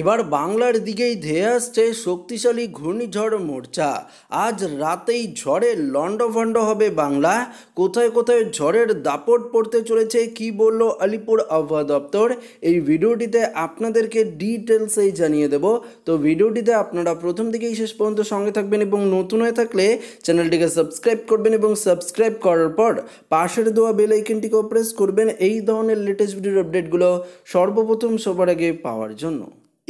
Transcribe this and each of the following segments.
এবার বাংলার দিকেই ধেয়ে আসছে শক্তিশালী ঘূর্ণিঝড় মোর্চা আজ রাতেই ঝড়ে লণ্ডভণ্ড হবে বাংলা কোথায় কোথায় ঝড়ের দাপট পড়তে চলেছে কি বলল আলিপুর আবহাওয়া দপ্তর এই ভিডিওটিতে আপনাদেরকে ডিটেলসেই জানিয়ে দেব তো ভিডিওটিতে আপনারা প্রথম থেকেই শেষ পর্যন্ত সঙ্গে থাকবেন এবং নতুন হয়ে থাকলে চ্যানেলটিকে সাবস্ক্রাইব করবেন এবং সাবস্ক্রাইব করার পর পাশের দেওয়া বেল আইকনটিকেও প্রেস করবেন এই ধরনের লেটেস্ট ভিডিওর আপডেটগুলো সর্বপ্রথম সবার আগে পাওয়ার জন্য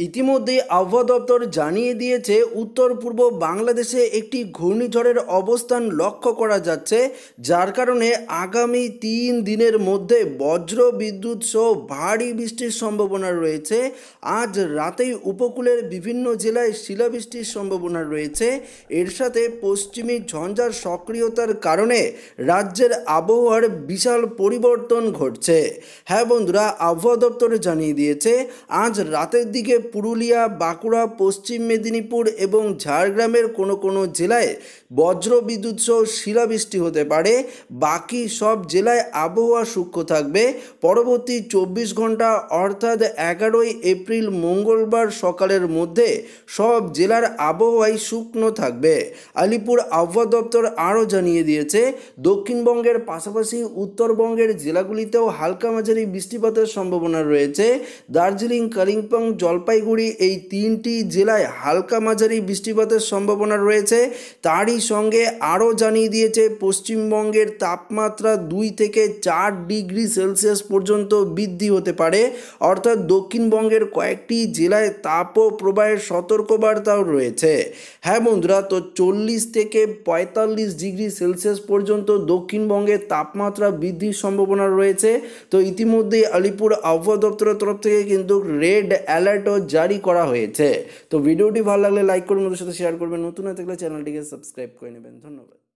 ইতিমধ্যে আবহাওয়া দপ্তর জানিয়ে দিয়েছে উত্তর পূর্ব বাংলাদেশে একটি ঘূর্ণিঝড়ের অবস্থান লক্ষ্য করা যাচ্ছে যার কারণে আগামী তিন দিনের মধ্যে বজ্র বিদ্যুৎ সহ ভারী বৃষ্টির সম্ভাবনা রয়েছে আজ রাতেই উপকূলের বিভিন্ন জেলায় শিলাবৃষ্টির সম্ভাবনা রয়েছে এর সাথে পশ্চিমী ঝঞ্ঝার সক্রিয়তার কারণে রাজ্যের আবহাওয়ার বিশাল পরিবর্তন ঘটছে হ্যাঁ বন্ধুরা আবহাওয়া দপ্তর জানিয়ে দিয়েছে আজ রাতের দিকে পুরুলিয়া বাঁকুড়া পশ্চিম মেদিনীপুর এবং ঝাড়গ্রামের কোনো কোনো জেলায় বজ্রবিদ্যুৎ সহ শিলাবৃষ্টি হতে পারে বাকি সব জেলায় আবহাওয়া সূক্ষ্ম থাকবে পরবর্তী চব্বিশ ঘন্টা অর্থাৎ এগারোই এপ্রিল মঙ্গলবার সকালের মধ্যে সব জেলার আবহাওয়াই শুকনো থাকবে আলিপুর আবহাওয়া দপ্তর আরও জানিয়ে দিয়েছে দক্ষিণবঙ্গের পাশাপাশি উত্তরবঙ্গের জেলাগুলিতেও হালকা মাঝারি বৃষ্টিপাতের সম্ভাবনা রয়েছে দার্জিলিং কালিম্পং জলপাই জলপাইগুড়ি এই তিনটি জেলায় হালকা মাঝারি বৃষ্টিপাতের সম্ভাবনা রয়েছে তারই সঙ্গে আরও জানিয়ে দিয়েছে পশ্চিমবঙ্গের তাপমাত্রা দুই থেকে চার ডিগ্রি সেলসিয়াস পর্যন্ত বৃদ্ধি হতে পারে অর্থাৎ দক্ষিণবঙ্গের কয়েকটি জেলায় তাপ প্রবাহের সতর্কবার্তাও রয়েছে হ্যাঁ বন্ধুরা তো চল্লিশ থেকে পঁয়তাল্লিশ ডিগ্রি সেলসিয়াস পর্যন্ত দক্ষিণবঙ্গের তাপমাত্রা বৃদ্ধির সম্ভাবনা রয়েছে তো ইতিমধ্যেই আলিপুর আবহাওয়া দপ্তরের তরফ থেকে কিন্তু রেড অ্যালার্ট জারি করা হয়েছে তো ভিডিওটি ভালো লাগলে লাইক করবেন ওদের সাথে শেয়ার করবেন নতুন হয়ে থাকলে চ্যানেলটিকে সাবস্ক্রাইব করে নেবেন ধন্যবাদ